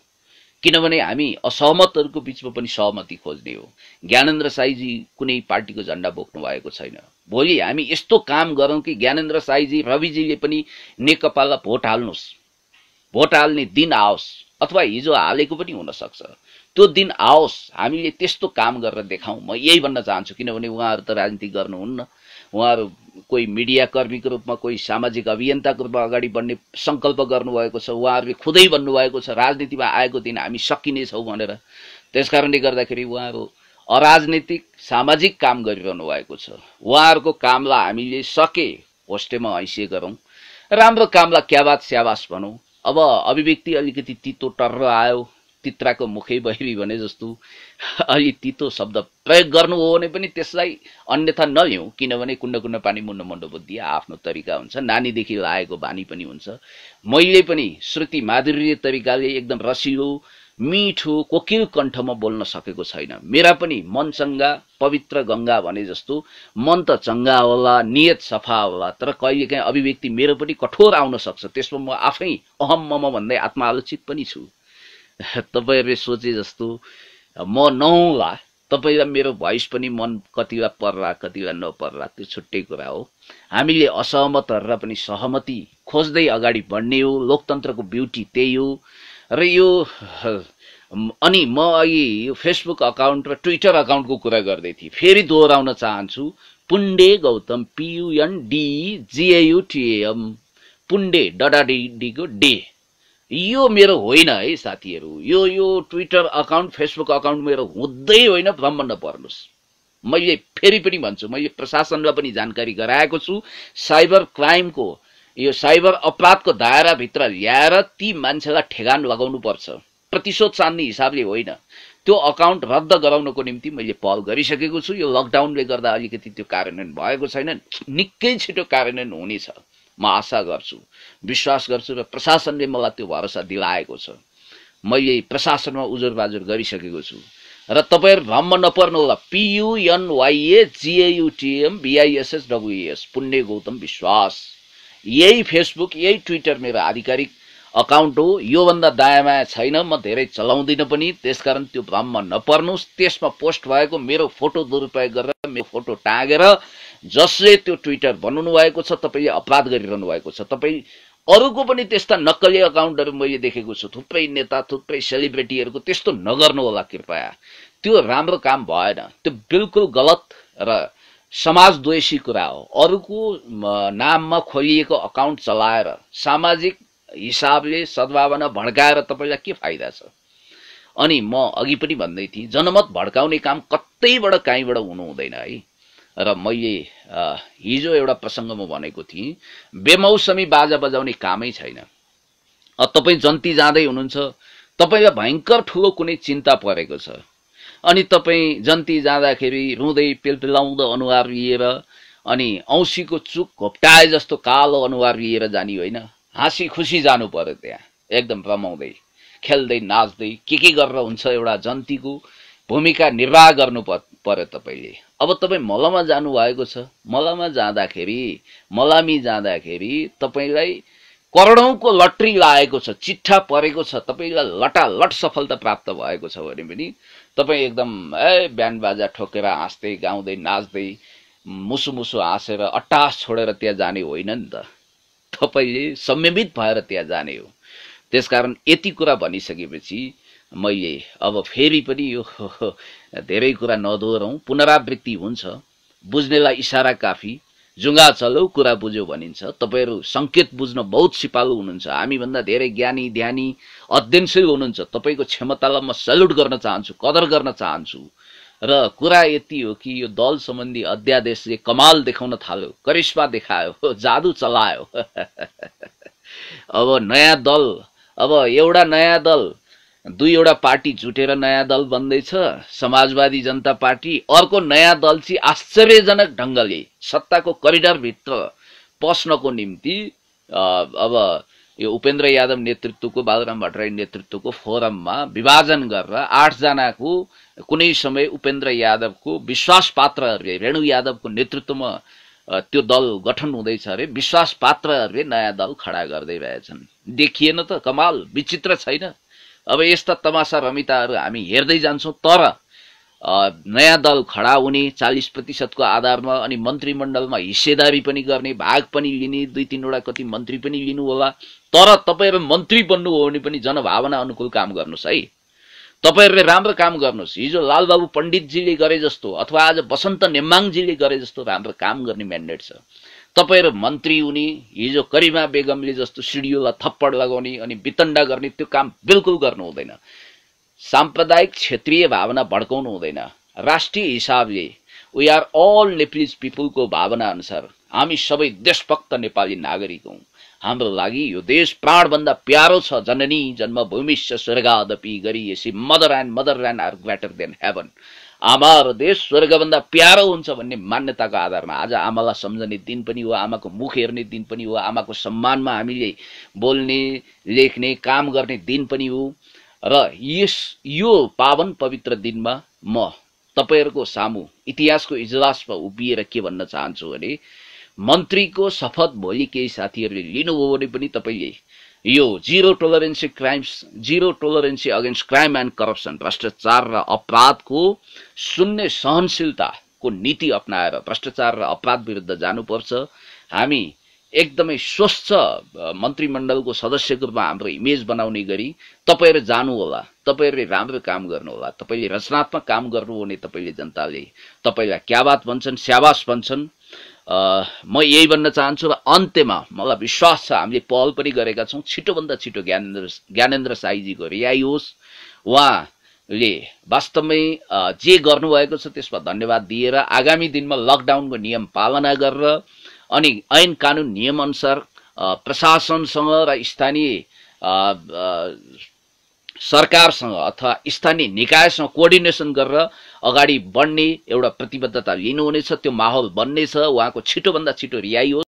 किनभने हामी असहमतहरूको बिचमा पनि सहमति खोज्ने हो ज्ञानेन्द्र साईजी कुनै पार्टीको झन्डा बोक्नु भएको छैन भोलि हामी यस्तो काम गरौँ कि ज्ञानेन्द्र साईजी रविजीले पनि नेकपालाई भोट हाल्नुहोस् भोट हाल्ने दिन आओस् अथवा हिजो हालेको पनि हुनसक्छ त्यो दिन आओस् हामीले त्यस्तो काम गरेर देखाउँ म यही भन्न चाहन्छु किनभने उहाँहरू त राजनीति गर्नुहुन्न उहाँहरू कोही मिडियाकर्मीको रूपमा कोही सामाजिक अभियन्ताको रूपमा अगाडि बढ्ने सङ्कल्प गर्नुभएको छ उहाँहरूले खुदै भन्नुभएको छ राजनीतिमा आएको दिन हामी सकिनेछौँ भनेर त्यस कारणले गर्दाखेरि उहाँहरू अराजनीतिक सामाजिक काम गरिरहनु भएको छ उहाँहरूको कामलाई हामीले सके होस्टेमा ऐसिए गरौँ राम्रो कामलाई क्याबात स्याबास भनौँ अब अभिव्यक्ति अलिकति तितो टर्र आयो तित्राको मुखै बहिरी भने जस्तो अलि तितो शब्द प्रयोग गर्नु हो भने पनि त्यसलाई अन्यथा नलिउँ किनभने कुण्ड कुण्ड पानी मुन्न मुन्डो बुद्धि आफ्नो तरिका हुन्छ नानीदेखि लागेको बानी पनि हुन्छ मैले पनि श्रुति माधुर्य तरिकाले एकदम रसिलो मिठो कोकिल कण्ठमा बोल्न सकेको छैन मेरा पनि मन चङ्गा पवित्र गङ्गा भने जस्तो मन त चङ्गा होला नियत सफा होला तर कहिलेकाहीँ अभिव्यक्ति मेरो पनि कठोर आउन सक्छ त्यसमा म आफै अहम मम भन्दै आत्मालोचित पनि छु तपाईँहरूले सोचे जस्तो म नहुँला तपाईँ मेरो भोइस पनि मन कतिवटा पर्ला कतिवटा नपर्ला त्यो छुट्टै कुरा हो हामीले असहमतहरूलाई पनि सहमति खोज्दै अगाडि बढ्ने हो लोकतन्त्रको ब्युटी त्यही हो र यो अनि म अघि यो फेसबुक अकाउन्ट र ट्विटर अकाउन्टको कुरा गर्दै थिएँ फेरि दोहोऱ्याउन चाहन्छु पुण्डे गौतम जिएयुटिएम पुण्डे डडाडिडीको डे यो मेरो होइन है साथीहरू यो यो ट्विटर अकाउन्ट फेसबुक अकाउन्ट मेरो हुँदै होइन भ्रमण नपर्नुहोस् पर्नुहोस् मैले फेरि पनि भन्छु मैले प्रशासनलाई पनि जानकारी गराएको छु साइबर क्राइमको यो साइबर अपराधको दायराभित्र ल्याएर ती मान्छेलाई ठेगान लगाउनुपर्छ प्रतिशोध चान्ने हिसाबले होइन त्यो अकाउन्ट रद्द गराउनको निम्ति मैले पहल गरिसकेको छु यो लकडाउनले गर्दा अलिकति त्यो कार्यान्वयन भएको छैन निकै छिटो कार्यान्वयन हुनेछ म आशा गर्छु विश्वास गर्छु र प्रशासनले मलाई त्यो भरोसा दिलाएको छ मैले प्रशासनमा उजुर बाजुर गरिसकेको छु र तपाईँहरू भ्रम नपर्नु होला पियुएनवाइए जिएयुटिएम बिआइएसएस डब्लुएस पुण्य गौतम विश्वास यही फेसबुक यही ट्विटर मेरो आधिकारिक अकाउन्ट हो योभन्दा माया छैन म धेरै चलाउँदिनँ पनि त्यसकारण त्यो भ्रम नपर्नुहोस् त्यसमा पोस्ट भएको मेरो फोटो दुरुपयोग गरेर मेरो फोटो टाँगेर जसले त्यो ट्विटर बनाउनु भएको छ तपाईँले अपराध गरिरहनु भएको छ तपाईँ अरूको पनि त्यस्ता नक्कली अकाउन्टहरू मैले देखेको छु थुप्रै नेता थुप्रै सेलिब्रेटीहरूको त्यस्तो नगर्नु होला कृपया त्यो राम्रो काम भएन त्यो बिल्कुल गलत र समाजद्वेषी कुरा हो अरूको नाममा खोलिएको अकाउन्ट चलाएर सामाजिक हिसाबले सद्भावना भड्काएर तपाईँलाई के फाइदा छ अनि म अघि पनि भन्दै थिएँ जनमत भड्काउने काम कतैबाट काहीँबाट हुनु हुँदैन है र मैले हिजो एउटा प्रसङ्गमा भनेको थिएँ बेमौसमी बाजा बजाउने कामै छैन तपाईँ जन्ती जाँदै हुनुहुन्छ तपाईँलाई भयङ्कर ठुलो कुनै चिन्ता परेको छ अनि तपाईँ जन्ती जाँदाखेरि रुँदै पेल्टलाउँदो अनुहार लिएर अनि औँसीको चुक घोप्टाए जस्तो कालो अनुहार लिएर जाने होइन हाँसी खुसी जानु पर्यो त्यहाँ एकदम रमाउँदै खेल्दै नाच्दै के के गरेर हुन्छ एउटा जन्तीको भूमिका निर्वाह गर्नु पर्यो तपाईँले अब तपाईँ मलमा जानुभएको छ मलमा जाँदाखेरि मलामी जाँदाखेरि तपाईँलाई करोडौँको लट्री लागेको छ चिट्ठा परेको छ तपाईँलाई लटालट सफलता प्राप्त भएको छ भने पनि तपाईँ एकदम ए बिहान बाजा ठोकेर हाँस्दै गाउँदै नाच्दै मुसु मुसु हाँसेर अट्टास छोडेर त्यहाँ जाने होइन नि त तपाईँले संयमित भएर त्यहाँ जाने हो त्यसकारण यति कुरा भनिसकेपछि मैले अब फेरि पनि यो धेरै कुरा नदोहोऱ्याउँ पुनरावृत्ति हुन्छ बुझ्नेलाई इसारा काफी जुङ्गा चलौ कुरा बुझ्यो भनिन्छ तपाईँहरू सङ्केत बुझ्न बहुत सिपालु हुनुहुन्छ हामीभन्दा धेरै ज्ञानी ध्यानी अध्ययनशील हुनुहुन्छ तपाईँको क्षमतालाई म सल्युट गर्न चाहन्छु कदर गर्न चाहन्छु र कुरा यति हो कि यो दल सम्बन्धी अध्यादेशले कमाल देखाउन थाल्यो करिश्मा देखायो जादु चलायो अब नयाँ दल अब एउटा नयाँ दल दुईवटा पार्टी जुटेर नयाँ दल बन्दैछ समाजवादी जनता पार्टी अर्को नयाँ दल चाहिँ आश्चर्यजनक ढङ्गले सत्ताको करिडरभित्र पस्नको निम्ति अब यो उपेन्द्र यादव नेतृत्वको बालराम भट्टराई नेतृत्वको फोरममा विभाजन गरेर आठजनाको कुनै समय उपेन्द्र यादवको विश्वास पात्रहरूले रेणु यादवको नेतृत्वमा त्यो दल गठन हुँदैछ अरे विश्वास पात्रहरूले नयाँ दल खडा गर्दै रहेछन् देखिएन त कमाल विचित्र छैन अब यस्ता तमासा रमिताहरू हामी हेर्दै जान्छौँ तर नयाँ दल खडा हुने चालिस प्रतिशतको आधारमा अनि मन्त्रीमण्डलमा हिस्सेदारी पनि गर्ने भाग पनि लिने दुई तिनवटा कति मन्त्री पनि लिनु होला तर तपाईँहरू मन्त्री बन्नु हो भने पनि जनभावना अनुकूल काम गर्नुहोस् है तपाईँहरूले राम्रो काम गर्नुहोस् हिजो लालबाबु पण्डितजीले गरे जस्तो अथवा आज वसन्त नेम्बाङजीले गरे जस्तो राम्रो काम गर्ने म्यान्डेट छ तपाईँहरू मन्त्री हुने हिजो करिमा बेगमले जस्तो सिडियोलाई थप्पड लगाउने अनि वितण्डा गर्ने त्यो काम बिल्कुल गर्नु हुँदैन साम्प्रदायिक क्षेत्रीय भावना भड्काउनु हुँदैन राष्ट्रिय हिसाबले वी आर अल नेप्लिज पिपुलको भावना अनुसार हामी सबै देशभक्त नेपाली नागरिक हौँ हाम्रो लागि यो देश प्राणभन्दा प्यारो छ जननी जन्मभूमि स्वर्गादपी गरी यसी mother and motherland are greater than heaven आमा र देश स्वर्गभन्दा प्यारो हुन्छ भन्ने मान्यताको आधारमा आज आमालाई सम्झने दिन पनि हो आमाको मुख हेर्ने दिन पनि हो आमाको सम्मानमा हामीले बोल्ने लेख्ने काम गर्ने दिन पनि हो र यस यो पावन पवित्र दिनमा म तपाईँहरूको सामु इतिहासको इजलासमा उभिएर के भन्न चाहन्छु भने मन्त्रीको शपथ भोलि केही साथीहरूले लिनुभयो भने पनि तपाईँले यो zero tolerance crimes zero tolerance against crime and corruption भ्रष्टाचार र अपराधको शून्य सहनशीलताको नीति अप्नाएर भ्रष्टाचार र अपराध विरुद्ध जानुपर्छ हामी एकदमै स्वच्छ मन्त्रीमण्डलको सदस्यको रूपमा हाम्रो इमेज बनाउने गरी तपाईँहरू जानुहोला तपाईँहरूले राम्रो काम गर्नुहोला तपाईँले रचनात्मक काम गर्नु हो भने तपाईँले जनताले तपाईँलाई क्याबात भन्छन् स्याबास भन्छन् म यही भन्न चाहन्छु र अन्त्यमा मलाई विश्वास छ हामीले पहल पनि गरेका छौँ छिटोभन्दा छिटो ज्ञानेन्द्र ज्ञानेन्द्र साईजीको रिहाई होस् उहाँले वास्तवमै जे गर्नुभएको छ त्यसमा धन्यवाद दिएर आगामी दिनमा लकडाउनको नियम पालना गरेर अनि ऐन कानुन नियमअनुसार प्रशासनसँग र स्थानीय सरकारसँग अथवा स्थानीय निकायसँग कोअर्डिनेसन गरेर अगाडि बढ्ने एउटा प्रतिबद्धता लिनुहुनेछ त्यो माहौल बन्नेछ उहाँको छिटोभन्दा छिटो रिहाई